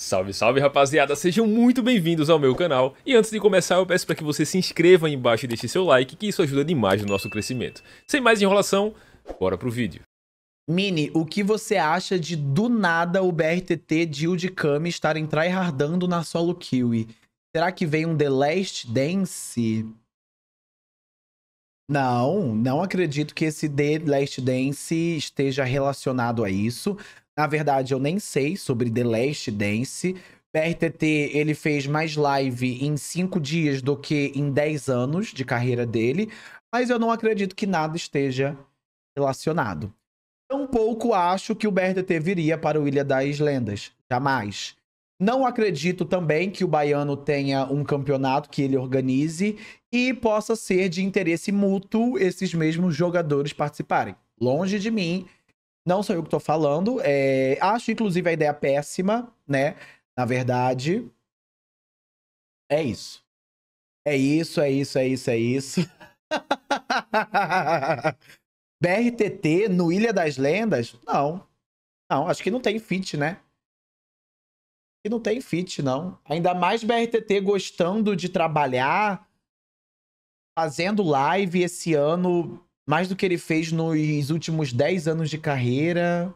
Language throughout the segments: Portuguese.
Salve, salve rapaziada, sejam muito bem-vindos ao meu canal e antes de começar eu peço para que você se inscreva aí embaixo e deixe seu like que isso ajuda demais no nosso crescimento. Sem mais enrolação, bora pro vídeo. Mini, o que você acha de do nada o BRTT de Udikami estarem tryhardando na solo Kiwi? Será que vem um The Last Dance? Não, não acredito que esse The Last Dance esteja relacionado a isso. Na verdade, eu nem sei sobre The Last Dance. BRTT, ele fez mais live em cinco dias do que em 10 anos de carreira dele. Mas eu não acredito que nada esteja relacionado. Tampouco acho que o BRTT viria para o Ilha das Lendas. Jamais. Não acredito também que o baiano tenha um campeonato que ele organize e possa ser de interesse mútuo esses mesmos jogadores participarem. Longe de mim não sou eu que tô falando. É... Acho, inclusive, a ideia péssima, né? Na verdade. É isso. É isso, é isso, é isso, é isso. BRTT no Ilha das Lendas? Não. Não, acho que não tem fit, né? Que não tem fit, não. Ainda mais BRTT gostando de trabalhar, fazendo live esse ano mais do que ele fez nos últimos 10 anos de carreira.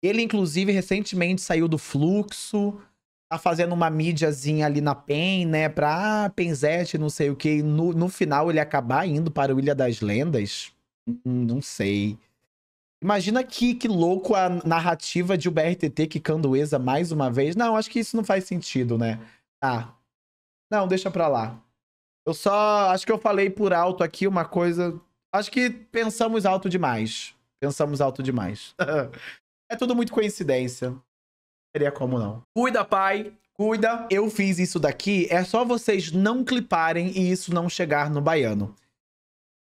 Ele, inclusive, recentemente saiu do fluxo, tá fazendo uma mídiazinha ali na PEN, né? Pra ah, Penzete, não sei o que. No, no final ele acabar indo para o Ilha das Lendas? Hum, não sei. Imagina que, que louco a narrativa de o BRTT quicando Eza mais uma vez. Não, acho que isso não faz sentido, né? Ah. Não, deixa pra lá. Eu só acho que eu falei por alto aqui uma coisa. Acho que pensamos alto demais. Pensamos alto demais. é tudo muito coincidência. seria como não. Cuida, pai. Cuida. Eu fiz isso daqui. É só vocês não cliparem e isso não chegar no baiano.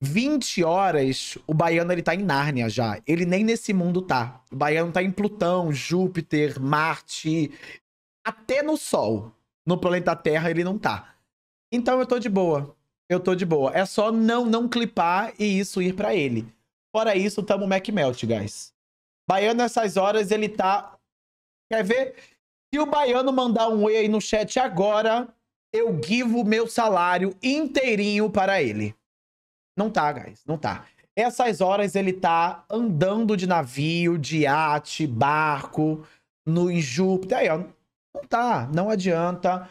20 horas, o baiano ele tá em Nárnia já. Ele nem nesse mundo tá. O baiano tá em Plutão, Júpiter, Marte, até no Sol. No planeta Terra ele não tá. Então eu tô de boa. Eu tô de boa. É só não não clipar e isso ir para ele. Fora isso, tamo MacMelt, guys. Baiano, essas horas, ele tá... Quer ver? Se o Baiano mandar um oi aí no chat agora, eu givo meu salário inteirinho para ele. Não tá, guys. Não tá. Essas horas ele tá andando de navio, de iate, barco, no Júpiter. Aí, ó. Não tá. Não adianta.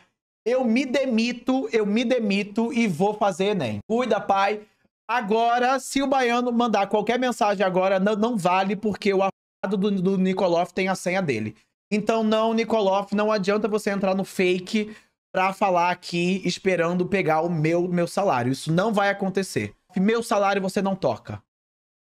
Eu me demito, eu me demito e vou fazer Enem. Cuida, pai. Agora, se o baiano mandar qualquer mensagem agora, não, não vale, porque o afado do, do Nikoloff tem a senha dele. Então, não, Nikoloff, não adianta você entrar no fake pra falar aqui esperando pegar o meu, meu salário. Isso não vai acontecer. Meu salário você não toca.